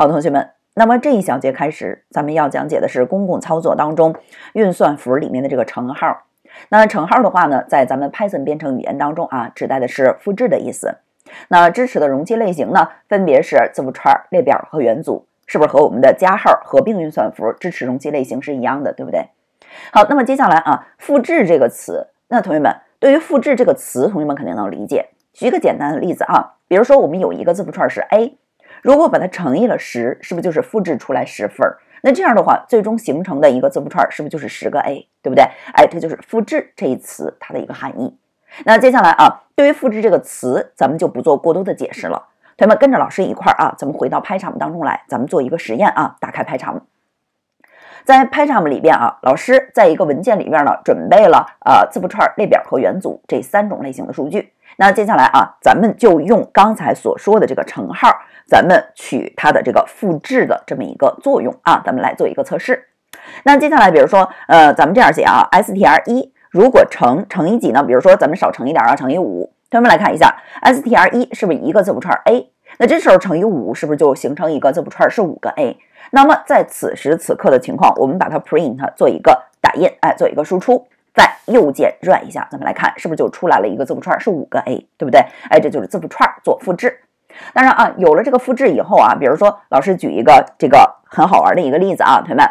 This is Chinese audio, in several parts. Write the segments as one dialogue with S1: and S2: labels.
S1: 好，同学们，那么这一小节开始，咱们要讲解的是公共操作当中运算符里面的这个乘号。那乘号的话呢，在咱们 Python 编程语言当中啊，指代的是复制的意思。那支持的容器类型呢，分别是字符串、列表和元组，是不是和我们的加号合并运算符支持容器类型是一样的，对不对？好，那么接下来啊，复制这个词，那同学们对于复制这个词，同学们肯定能理解。举一个简单的例子啊，比如说我们有一个字符串是 a。如果把它乘以了十，是不是就是复制出来十份儿？那这样的话，最终形成的一个字符串是不是就是十个 A，对不对？哎，它就是复制这一词它的一个含义。那接下来啊，对于复制这个词，咱们就不做过多的解释了。同学们跟着老师一块儿啊，咱们回到拍场当中来，咱们做一个实验啊，打开拍场。在 Python 里边啊，老师在一个文件里边呢，准备了呃字符串、列表和元组这三种类型的数据。那接下来啊，咱们就用刚才所说的这个乘号，咱们取它的这个复制的这么一个作用啊，咱们来做一个测试。那接下来，比如说，呃，咱们这样写啊，str 一如果乘乘以几呢？比如说，咱们少乘一点啊，乘以五。同学们来看一下，str 一是不是一个字符串 a？那这时候乘以五是不是就形成一个字符串是五个 a？那么在此时此刻的情况，我们把它 print 做一个打印，哎，做一个输出。再右键 run 一下，咱们来看，是不是就出来了一个字符串，是五个 a，对不对？哎，这就是字符串做复制。当然啊，有了这个复制以后啊，比如说老师举一个这个很好玩的一个例子啊，同学们，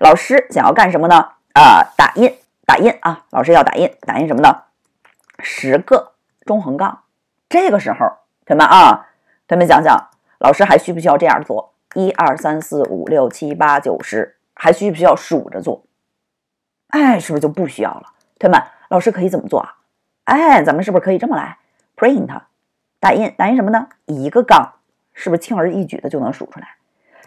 S1: 老师想要干什么呢？啊，打印，打印啊，老师要打印，打印什么呢？十个中横杠。这个时候，同学们啊，同学们想想，老师还需不需要这样做？一二三四五六七八九十，还需不需要数着做？哎，是不是就不需要了？同学们，老师可以怎么做啊？哎，咱们是不是可以这么来？print 打印打印什么呢？一个杠，是不是轻而易举的就能数出来？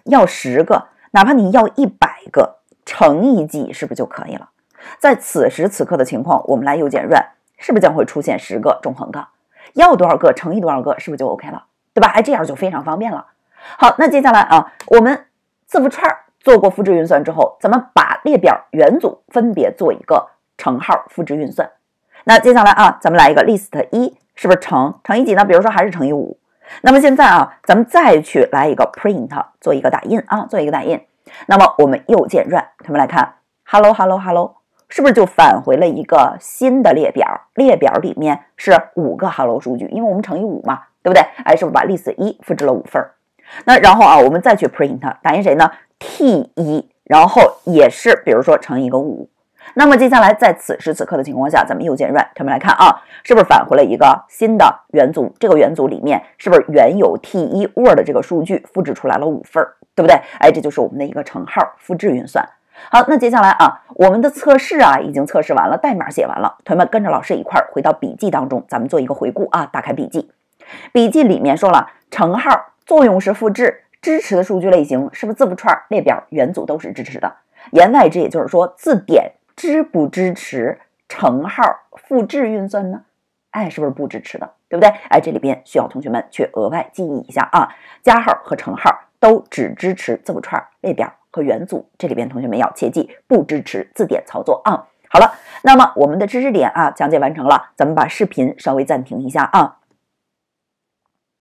S1: 要十个，哪怕你要一百个，乘以几，是不是就可以了？在此时此刻的情况，我们来右键 run，是不是将会出现十个纵横杠？要多少个乘以多少个，是不是就 OK 了？对吧？哎，这样就非常方便了。好，那接下来啊，我们字符串做过复制运算之后，咱们把列表元组分别做一个乘号复制运算。那接下来啊，咱们来一个 list 一，是不是乘乘以几呢？比如说还是乘以五。那么现在啊，咱们再去来一个 print 做一个打印啊，做一个打印。那么我们右键 r u 同学们来看，hello hello hello，是不是就返回了一个新的列表？列表里面是五个 hello 数据，因为我们乘以五嘛，对不对？哎，是不是把 list 一复制了五份儿？那然后啊，我们再去 print 打印谁呢？t 一，然后也是，比如说乘一个五。那么接下来在此时此刻的情况下，咱们右键 run，同学们来看啊，是不是返回了一个新的元组？这个元组里面是不是原有 t 一 word 这个数据复制出来了五份儿，对不对？哎，这就是我们的一个乘号复制运算。好，那接下来啊，我们的测试啊已经测试完了，代码写完了，同学们跟着老师一块儿回到笔记当中，咱们做一个回顾啊。打开笔记，笔记里面说了乘号。作用是复制，支持的数据类型是不是字符串、列表、元组都是支持的？言外之意就是说，字典支不支持乘号复制运算呢？哎，是不是不支持的，对不对？哎，这里边需要同学们去额外记忆一下啊，加号和乘号都只支持字符串、列表和元组，这里边同学们要切记不支持字典操作啊。好了，那么我们的知识点啊讲解完成了，咱们把视频稍微暂停一下啊。